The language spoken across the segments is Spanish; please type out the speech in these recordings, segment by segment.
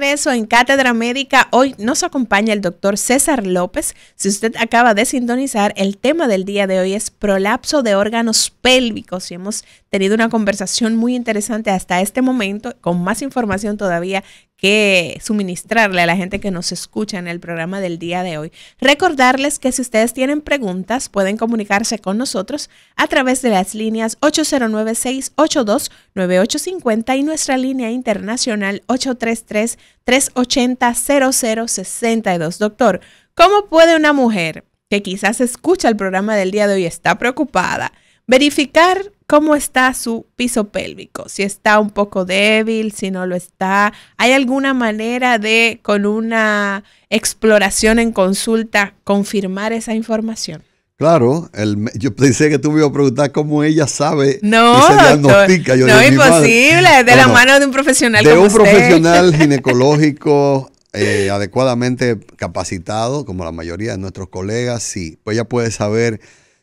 beso en Cátedra Médica. Hoy nos acompaña el doctor César López. Si usted acaba de sintonizar, el tema del día de hoy es prolapso de órganos pélvicos y hemos tenido una conversación muy interesante hasta este momento con más información todavía que suministrarle a la gente que nos escucha en el programa del día de hoy. Recordarles que si ustedes tienen preguntas, pueden comunicarse con nosotros a través de las líneas 809-682-9850 y nuestra línea internacional 833-380-0062. Doctor, ¿cómo puede una mujer que quizás escucha el programa del día de hoy y está preocupada? Verificar cómo está su piso pélvico, si está un poco débil, si no lo está. ¿Hay alguna manera de, con una exploración en consulta, confirmar esa información? Claro, yo pensé que tú me ibas a preguntar cómo ella sabe no, que se diagnostica. no, es imposible, de la mano de un profesional. De un profesional ginecológico eh, adecuadamente capacitado, como la mayoría de nuestros colegas, sí. Pues ella puede saber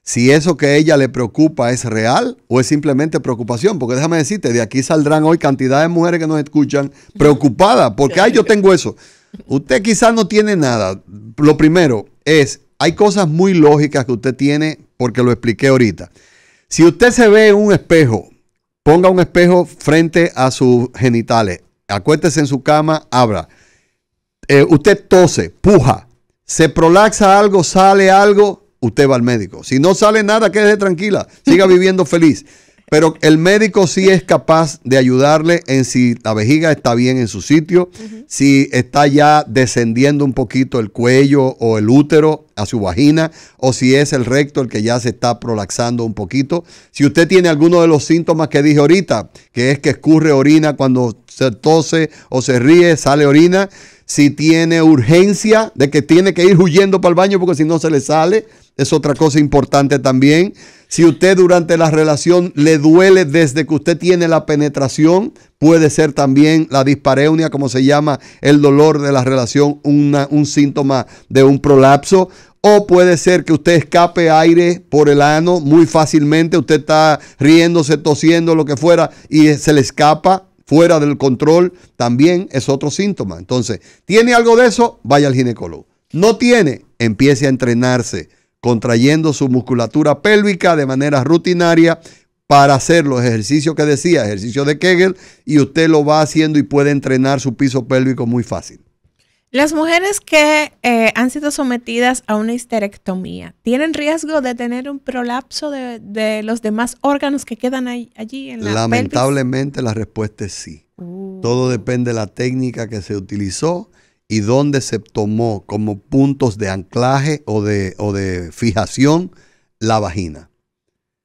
si eso que ella le preocupa es real o es simplemente preocupación, porque déjame decirte, de aquí saldrán hoy cantidad de mujeres que nos escuchan preocupadas, porque, ay, yo tengo eso. Usted quizás no tiene nada. Lo primero es, hay cosas muy lógicas que usted tiene, porque lo expliqué ahorita. Si usted se ve en un espejo, ponga un espejo frente a sus genitales, acuéstese en su cama, abra. Eh, usted tose, puja, se prolaxa algo, sale algo, usted va al médico. Si no sale nada, quédese tranquila, siga viviendo feliz. Pero el médico sí es capaz de ayudarle en si la vejiga está bien en su sitio, si está ya descendiendo un poquito el cuello o el útero a su vagina, o si es el recto el que ya se está prolaxando un poquito. Si usted tiene alguno de los síntomas que dije ahorita, que es que escurre orina cuando se tose o se ríe, sale orina si tiene urgencia de que tiene que ir huyendo para el baño porque si no se le sale, es otra cosa importante también. Si usted durante la relación le duele desde que usted tiene la penetración, puede ser también la dispareunia, como se llama el dolor de la relación, un síntoma de un prolapso. O puede ser que usted escape aire por el ano muy fácilmente, usted está riéndose, tosiendo, lo que fuera, y se le escapa fuera del control, también es otro síntoma. Entonces, ¿tiene algo de eso? Vaya al ginecólogo. No tiene, empiece a entrenarse contrayendo su musculatura pélvica de manera rutinaria para hacer los ejercicios que decía, ejercicio de Kegel, y usted lo va haciendo y puede entrenar su piso pélvico muy fácil. Las mujeres que eh, han sido sometidas a una histerectomía tienen riesgo de tener un prolapso de, los demás órganos que quedan allí en la Lamentablemente la respuesta es sí. Uh. Todo depende de la técnica que se utilizó y dónde se tomó como puntos de anclaje o de, fijación la vagina.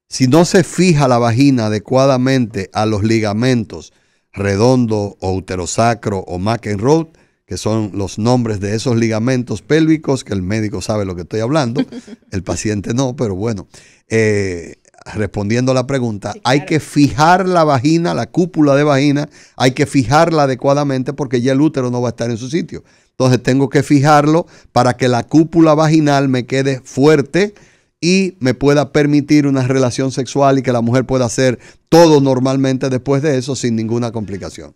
Si no se fija la vagina adecuadamente a los ligamentos redondo o uterosacro o McEnroe, que son los nombres de esos ligamentos pélvicos, que el médico sabe lo que estoy hablando, el paciente no, pero bueno, eh, respondiendo a la pregunta, hay que fijar la vagina, la cúpula de vagina, hay que fijarla adecuadamente porque ya el útero no va a estar en su sitio. Entonces tengo que fijarlo para que la cúpula vaginal me quede fuerte y me pueda permitir una relación sexual y que la mujer pueda hacer todo normalmente después de eso sin ninguna complicación.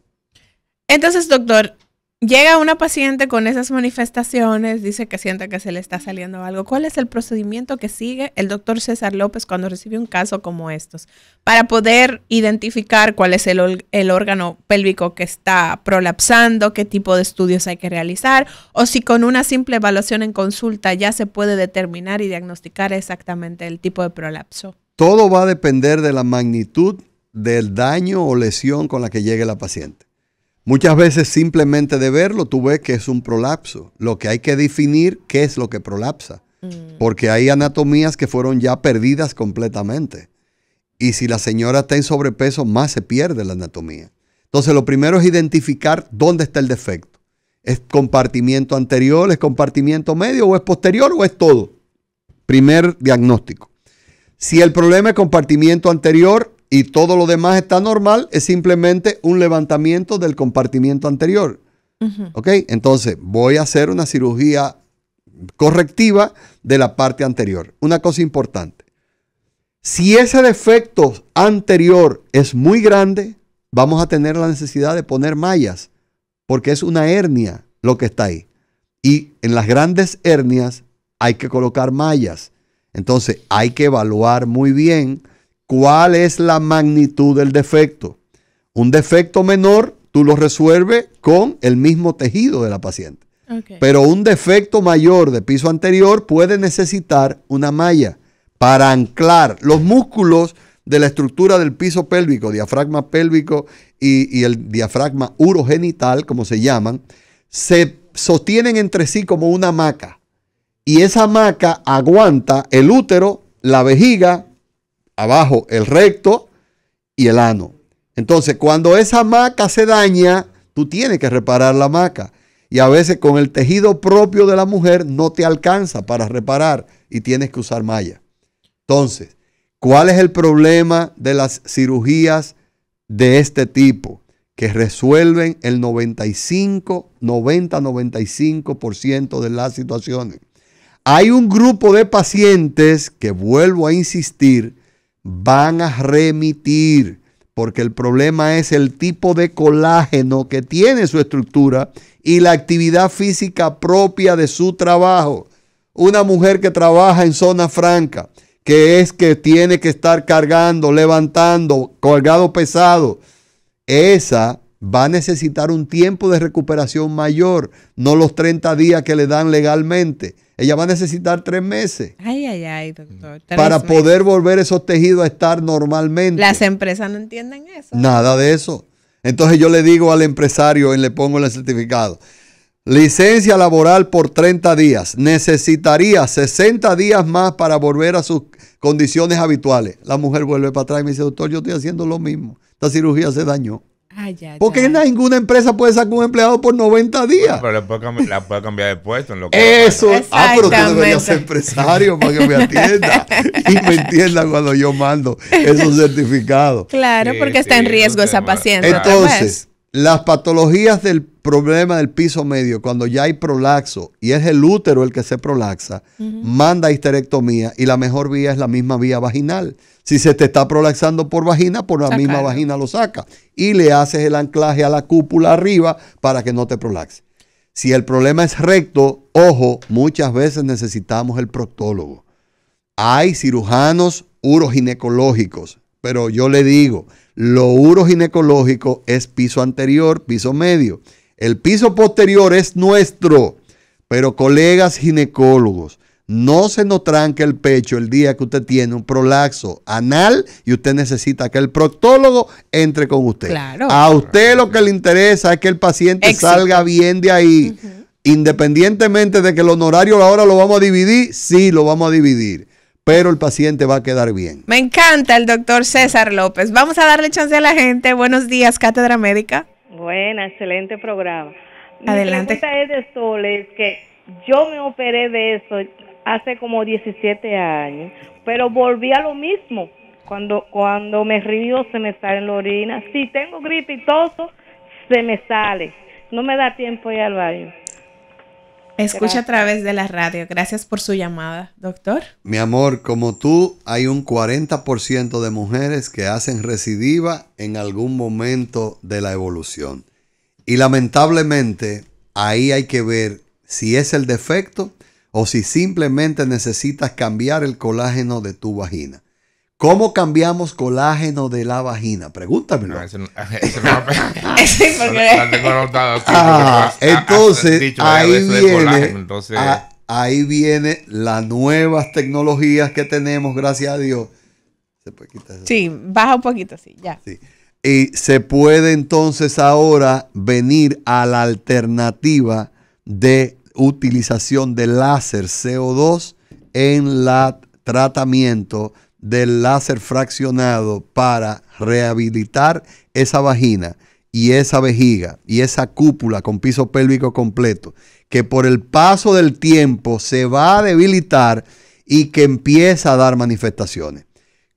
Entonces, doctor, Llega una paciente con esas manifestaciones, dice que siente que se le está saliendo algo. ¿Cuál es el procedimiento que sigue el doctor César López cuando recibe un caso como estos para poder identificar cuál es el, órgano pélvico que está prolapsando, qué tipo de estudios hay que realizar o si con una simple evaluación en consulta ya se puede determinar y diagnosticar exactamente el tipo de prolapso? Todo va a depender de la magnitud del daño o lesión con la que llegue la paciente. Muchas veces simplemente de verlo tú ves que es un prolapso. Lo que hay que definir qué es lo que prolapsa. Mm. Porque hay anatomías que fueron ya perdidas completamente. Y si la señora está en sobrepeso, más se pierde la anatomía. Entonces lo primero es identificar dónde está el defecto. ¿Es compartimiento anterior, es compartimiento medio o es posterior o es todo? Primer diagnóstico. Si el problema es compartimiento anterior, y todo lo demás está normal, es simplemente un levantamiento del compartimiento anterior. ¿Ok? Entonces, voy a hacer una cirugía correctiva de la parte anterior. Una cosa importante. Si ese defecto anterior es muy grande, vamos a tener la necesidad de poner mallas, porque es una hernia lo que está ahí. Y en las grandes hernias hay que colocar mallas. Entonces, hay que evaluar muy bien cuál es la magnitud del defecto. Un defecto menor, tú lo resuelves con el mismo tejido de la paciente. Pero un defecto mayor de piso anterior puede necesitar una malla para anclar los músculos de la estructura del piso pélvico, diafragma pélvico y, el diafragma urogenital, como se llaman, se sostienen entre sí como una maca. Y esa maca aguanta el útero, la vejiga, abajo el recto y el ano. Entonces, cuando esa maca se daña, tú tienes que reparar la maca. Y a veces con el tejido propio de la mujer no te alcanza para reparar y tienes que usar malla. Entonces, ¿cuál es el problema de las cirugías de este tipo? Que resuelven el 95, 90, 95% de las situaciones. Hay un grupo de pacientes que vuelvo a insistir, van a remitir, porque el problema es el tipo de colágeno que tiene su estructura y la actividad física propia de su trabajo. Una mujer que trabaja en zona franca, que es que tiene que estar cargando, levantando, colgado pesado, esa va a necesitar un tiempo de recuperación mayor, no los 30 días que le dan legalmente. Ella va a necesitar tres meses. Ay, ay, ay, doctor. para poder volver esos tejidos a estar normalmente. Las empresas no entienden eso. Nada de eso. Entonces yo le digo al empresario y le pongo el certificado. Licencia laboral por 30 días. Necesitaría 60 días más para volver a sus condiciones habituales. La mujer vuelve para atrás y me dice, doctor, yo estoy haciendo lo mismo. Esta cirugía se dañó. Porque ninguna empresa puede sacar un empleado por 90 días. pero la puede, cambiar, de puesto. En lo que Eso. Ah, pero tú deberías ser empresario para que me atienda y me entienda cuando yo mando esos certificados. Claro, porque está en riesgo esa paciente. Entonces, pues, las patologías del problema del piso medio, cuando ya hay prolaxo y es el útero el que se prolaxa, manda histerectomía y la mejor vía es la misma vía vaginal. Si se te está prolaxando por vagina, por la misma vagina lo saca y le haces el anclaje a la cúpula arriba para que no te prolaxe. Si el problema es recto, ojo, muchas veces necesitamos el proctólogo. Hay cirujanos uroginecológicos, pero yo le digo, lo ginecológico es piso anterior, piso medio. El piso posterior es nuestro. Pero colegas ginecólogos, no se nos tranque el pecho el día que usted tiene un prolaxo anal y usted necesita que el proctólogo entre con usted. A usted lo que le interesa es que el paciente salga bien de ahí. Independientemente de que el honorario ahora lo vamos a dividir, sí lo vamos a dividir pero el paciente va a quedar bien. Me encanta el doctor César López. Vamos a darle chance a la gente. Buenos días, Cátedra Médica. Buena, excelente programa. Adelante. Mi pregunta es de Sol, es que yo me operé de eso hace como 17 años, pero volví a lo mismo. Cuando, cuando me río se me sale la orina. Si tengo gripe y se me sale. No me da tiempo ir al baño. Escucha a través de la radio. Gracias por su llamada, doctor. Mi amor, como tú, hay un 40% de mujeres que hacen recidiva en algún momento de la evolución. Y lamentablemente, ahí hay que ver si es el defecto o si simplemente necesitas cambiar el colágeno de tu vagina. ¿Cómo cambiamos colágeno de la vagina? Pregúntamelo. No, entonces, ahí viene, entonces... ahí viene las nuevas tecnologías que tenemos, gracias a Dios. Se puede quitar eso. Sí, baja un poquito, sí, ya. Y se puede entonces ahora venir a la alternativa de utilización de láser CO2 en la tratamiento del láser fraccionado para rehabilitar esa vagina y esa vejiga y esa cúpula con piso pélvico completo, que por el paso del tiempo se va a debilitar y que empieza a dar manifestaciones.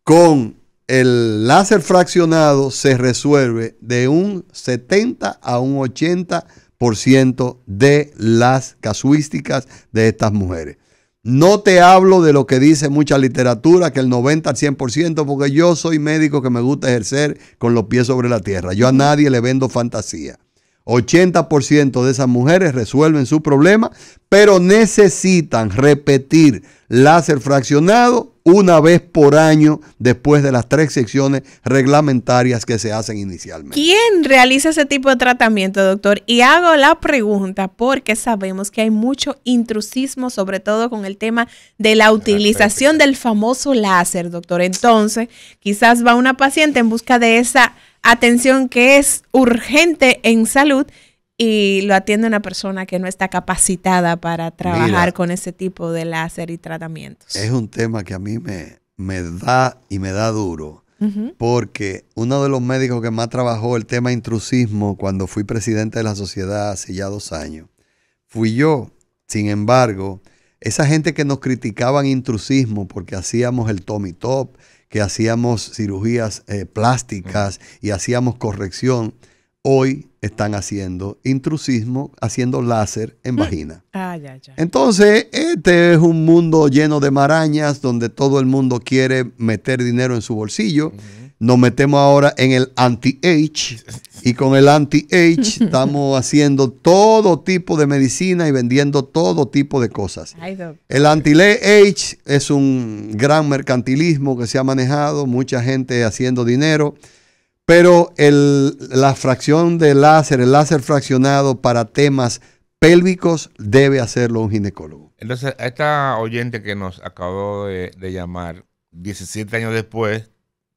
Con el láser fraccionado se resuelve de un 70 a un 80% de las casuísticas de estas mujeres. No te hablo de lo que dice mucha literatura, que el 90 al 100%, porque yo soy médico que me gusta ejercer con los pies sobre la tierra. Yo a nadie le vendo fantasía. 80% de esas mujeres resuelven su problema, pero necesitan repetir láser fraccionado una vez por año después de las tres secciones reglamentarias que se hacen inicialmente. ¿Quién realiza ese tipo de tratamiento, doctor? Y hago la pregunta porque sabemos que hay mucho intrusismo, sobre todo con el tema de la utilización del famoso láser, doctor. Entonces, quizás va una paciente en busca de esa atención que es urgente en salud y lo atiende una persona que no está capacitada para trabajar con ese tipo de láser y tratamientos. Es un tema que a mí me, me da y me da duro, porque uno de los médicos que más trabajó el tema intrusismo cuando fui presidente de la sociedad hace ya dos años, fui yo. Sin embargo, esa gente que nos criticaban intrusismo porque hacíamos el Tommy Top, que hacíamos cirugías eh, plásticas y hacíamos corrección, hoy están haciendo intrusismo, haciendo láser en mm. vagina. Ah, Entonces, este es un mundo lleno de marañas donde todo el mundo quiere meter dinero en su bolsillo. Nos metemos ahora en el anti-age y con el anti-age estamos haciendo todo tipo de medicina y vendiendo todo tipo de cosas. El anti-age es un gran mercantilismo que se ha manejado, mucha gente haciendo dinero. Pero el, la fracción de láser, el láser fraccionado para temas pélvicos debe hacerlo un ginecólogo. Entonces, esta oyente que nos acabó de, llamar, 17 años después,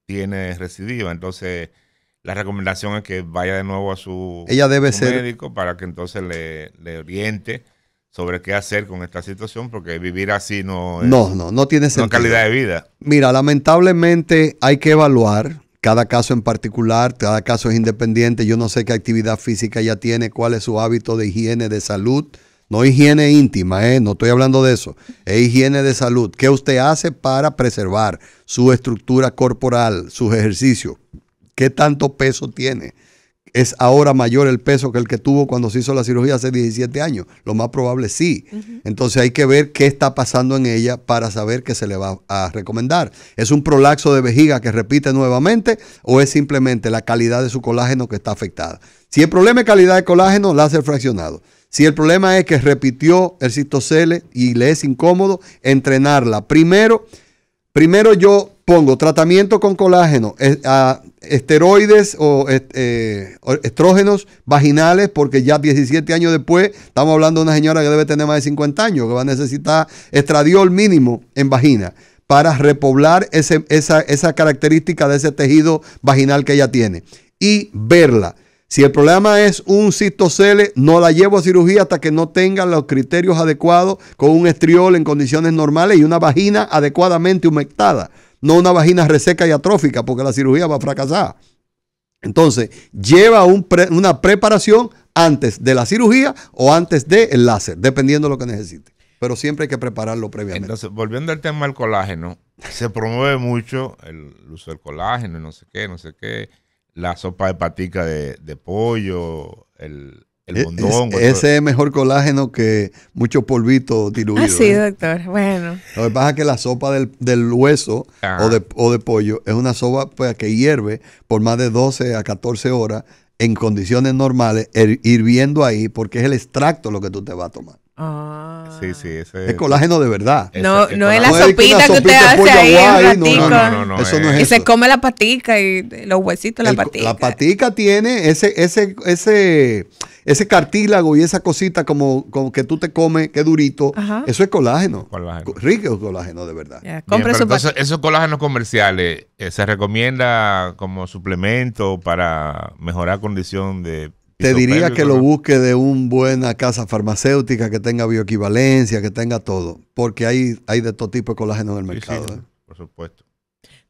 tiene recidiva. Entonces, la recomendación es que vaya de nuevo a su, médico para que entonces le, oriente sobre qué hacer con esta situación, porque vivir así no es, no, no, no tiene sentido. calidad de vida. Mira, lamentablemente hay que evaluar cada caso en particular, cada caso es independiente, yo no sé qué actividad física ya tiene, cuál es su hábito de higiene, de salud, no higiene íntima, eh, no estoy hablando de eso, es higiene de salud, qué usted hace para preservar su estructura corporal, sus ejercicios, qué tanto peso tiene, es ahora mayor el peso que el que tuvo cuando se hizo la cirugía hace 17 años. Lo más probable sí. Entonces hay que ver qué está pasando en ella para saber qué se le va a recomendar. ¿Es un prolaxo de vejiga que repite nuevamente o es simplemente la calidad de su colágeno que está afectada? Si el problema es calidad de colágeno, la hace fraccionado. Si el problema es que repitió el citocele y le es incómodo, entrenarla. Primero, Primero yo pongo tratamiento con colágeno, eh, esteroides eh, o estrógenos vaginales, porque ya 17 años después estamos hablando de una señora que debe tener más de 50 años, que va a necesitar estradiol mínimo en vagina para repoblar esa, esa característica de ese tejido vaginal que ella tiene. Y verla. Si el problema es un citocele, no la llevo a cirugía hasta que no tenga los criterios adecuados con un estriol en condiciones normales y una vagina adecuadamente humectada, no una vagina reseca y atrófica, porque la cirugía va a fracasar. Entonces, lleva una preparación antes de la cirugía o antes del láser, dependiendo de lo que necesite. Pero siempre hay que prepararlo previamente. Entonces, volviendo al tema del colágeno, se promueve mucho el uso del colágeno, no sé qué, no sé qué la sopa de patica de, de pollo, el, el e-, ese es mejor colágeno que mucho polvito diluido. Así, ¿eh? doctor. Bueno. Lo que pasa es que la sopa del, hueso o de, o de, pollo es una sopa pues, que hierve por más de 12 a 14 horas en condiciones normales, hirviendo ahí, porque es el extracto lo que tú te vas a tomar. Ah. Sí, sí, ah. ese es colágeno de verdad. No, no es la sopita que, usted hace ahí en no, no, no, eso no es. Y se come la patica y los huesitos, de la patica. La patica tiene ese, ese, ese, ese cartílago y esa cosita como, que tú te comes, que durito. Eso es colágeno. Rico colágeno de verdad. esos colágenos comerciales eh, se recomienda como suplemento para mejorar condición de te diría que lo busque de una buena casa farmacéutica que tenga bioequivalencia, que tenga todo, porque hay, hay de todo tipo de colágeno en el mercado. ¿eh? Por supuesto.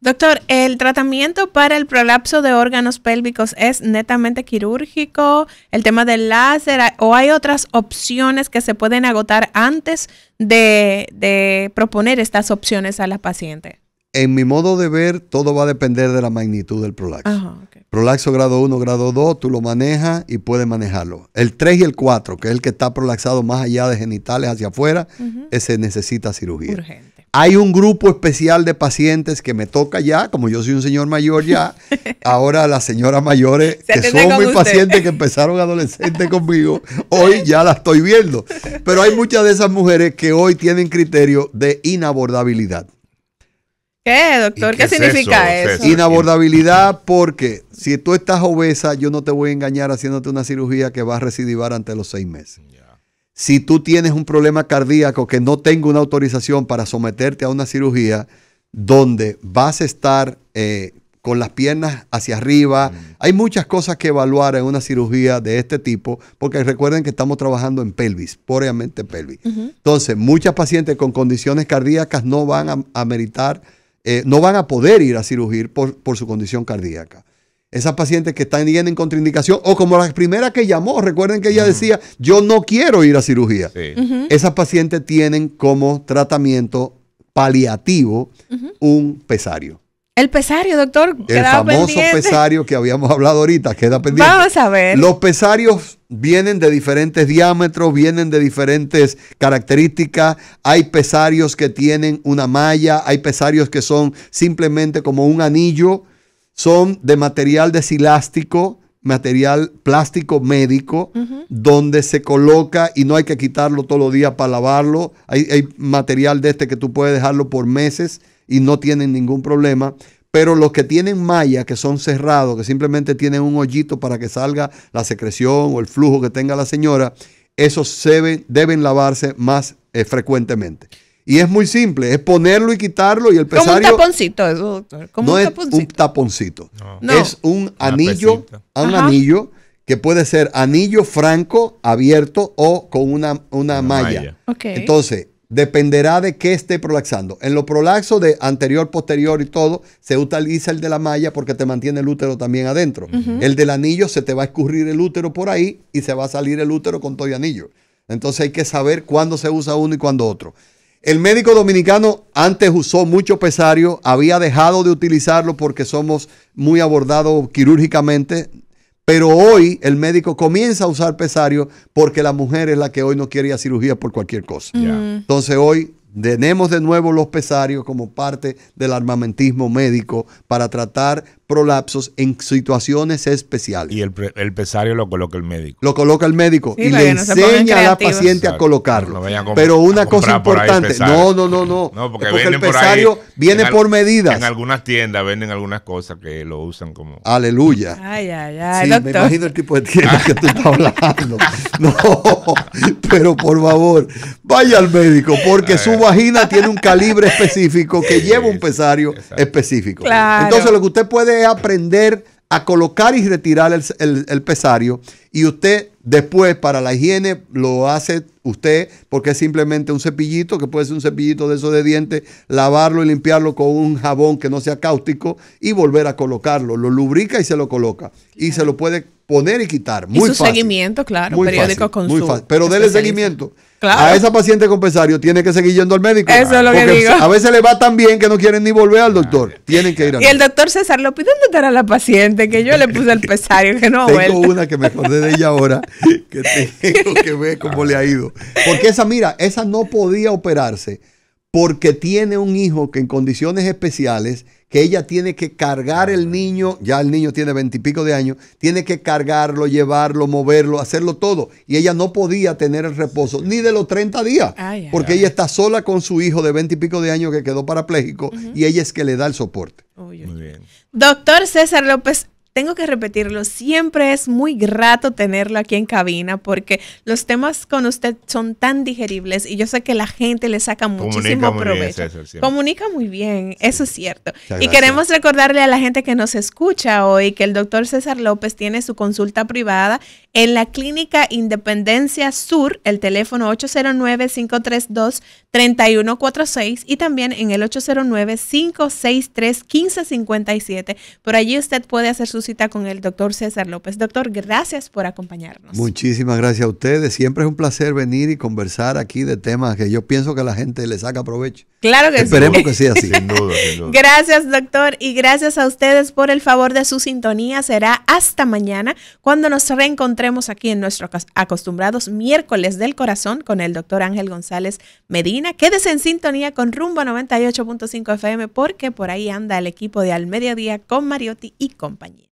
Doctor, ¿el tratamiento para el prolapso de órganos pélvicos es netamente quirúrgico? ¿El tema del láser? ¿O hay otras opciones que se pueden agotar antes de, de proponer estas opciones a la paciente? en mi modo de ver, todo va a depender de la magnitud del prolaxo. Prolaxo grado 1, grado 2, tú lo manejas y puedes manejarlo. El 3 y el 4, que es el que está prolaxado más allá de genitales hacia afuera, ese eh, necesita cirugía. Hay un grupo especial de pacientes que me toca ya, como yo soy un señor mayor ya, ahora las señoras mayores, que son mis pacientes que empezaron adolescentes conmigo, hoy ya las estoy viendo. Pero hay muchas de esas mujeres que hoy tienen criterio de inabordabilidad. ¿Qué, doctor? ¿Qué, significa eso? Inabordabilidad porque si tú estás obesa, yo no te voy a engañar haciéndote una cirugía que va a recidivar de los seis meses. Si tú tienes un problema cardíaco que no tengo una autorización para someterte a una cirugía donde vas a estar eh, con las piernas hacia arriba. Mm. Hay muchas cosas que evaluar en una cirugía de este tipo, porque recuerden que estamos trabajando en pelvis, puramente pelvis. Entonces, muchas pacientes con condiciones cardíacas no van a, a meritar eh, no van a poder ir a cirugir por, por su condición cardíaca. Esas pacientes que están en contraindicación, o como la primera que llamó, recuerden que ella decía, yo no quiero ir a cirugía. Esas pacientes tienen como tratamiento paliativo un pesario. El pesario, doctor. El famoso pesario que habíamos hablado ahorita, queda pendiente. Vamos a ver. Los pesarios vienen de diferentes diámetros, vienen de diferentes características. Hay pesarios que tienen una malla, hay pesarios que son simplemente como un anillo, son de material de silástico, material plástico médico donde se coloca y no hay que quitarlo todos los días para lavarlo. Hay, hay, material de este que tú puedes dejarlo por meses y no tienen ningún problema. Pero los que tienen malla, que son cerrados, que simplemente tienen un hoyito para que salga la secreción o el flujo que tenga la señora, esos deben lavarse más eh, frecuentemente. Y es muy simple, es ponerlo y quitarlo y el pesario... Como un taponcito, doctor. no un taponcito. es un taponcito. Es un anillo, un anillo que puede ser anillo franco, abierto o con una, una, malla. Entonces, dependerá de qué esté prolaxando. En los prolaxos de anterior, posterior y todo, se utiliza el de la malla porque te mantiene el útero también adentro. El del anillo se te va a escurrir el útero por ahí y se va a salir el útero con todo el anillo. Entonces hay que saber cuándo se usa uno y cuándo otro. El médico dominicano antes usó mucho pesario, había dejado de utilizarlo porque somos muy abordados quirúrgicamente, pero hoy el médico comienza a usar pesario porque la mujer es la que hoy no quiere ir a cirugía por cualquier cosa. Entonces hoy tenemos de nuevo los pesarios como parte del armamentismo médico para tratar prolapsos en situaciones especiales. Y el, el pesario lo coloca el médico. Lo coloca el médico y le enseña a la paciente a colocarlo. Pero una cosa importante, no, no, no, no. porque, el pesario viene por medidas. En algunas tiendas venden algunas cosas que lo usan como... Aleluya. Ay, ay, ay, sí, me imagino el tipo de tienda que tú estás hablando. No, pero por favor, vaya al médico, porque su vagina tiene un calibre específico que lleva un pesario específico. Entonces lo que usted puede aprender a colocar y retirar el, el, pesario y usted después para la higiene lo hace usted porque es simplemente un cepillito, que puede ser un cepillito de esos de dientes, lavarlo y limpiarlo con un jabón que no sea cáustico y volver a colocarlo. Lo lubrica y se lo coloca. Y se lo puede poner y quitar. Muy ¿Y su seguimiento, claro, muy periódico fácil, muy fácil. Pero dele seguimiento. A esa paciente con pesario tiene que seguir yendo al médico. Eso es lo que digo. A veces le va tan bien que no quieren ni volver al doctor. Ah, Tienen que ir al Y el doctor César López, ¿dónde estará la paciente? Que yo le puse el pesario, que no ha Tengo una que me acordé de ella ahora, que tengo que ver cómo le ha ido. Porque esa, mira, esa no podía operarse porque tiene un hijo que en condiciones especiales, que ella tiene que cargar el niño, ya el niño tiene veintipico de años, tiene que cargarlo, llevarlo, moverlo, hacerlo todo. Y ella no podía tener el reposo ni de los 30 días, porque ella está sola con su hijo de veintipico de años que quedó parapléjico y ella es que le da el soporte. Muy bien. Doctor César López tengo que repetirlo, siempre es muy grato tenerlo aquí en cabina porque los temas con usted son tan digeribles y yo sé que la gente le saca muchísimo provecho. Comunica muy bien, eso es cierto. y queremos recordarle a la gente que nos escucha hoy que el doctor César López tiene su consulta privada en la Clínica Independencia Sur, el teléfono 809-532-3146 y también en el 809-563-1557. Por allí usted puede hacer sus cita con el doctor César López. Doctor, gracias por acompañarnos. Muchísimas gracias a ustedes. Siempre es un placer venir y conversar aquí de temas que yo pienso que la gente le saca provecho. Claro que sí. Esperemos que sea así. Gracias, doctor. Y gracias a ustedes por el favor de su sintonía. Será hasta mañana cuando nos reencontremos aquí en nuestros acostumbrados miércoles del corazón con el doctor Ángel González Medina. Quédese en sintonía con Rumbo 98.5 FM porque por ahí anda el equipo de Al Mediodía con Mariotti y compañía.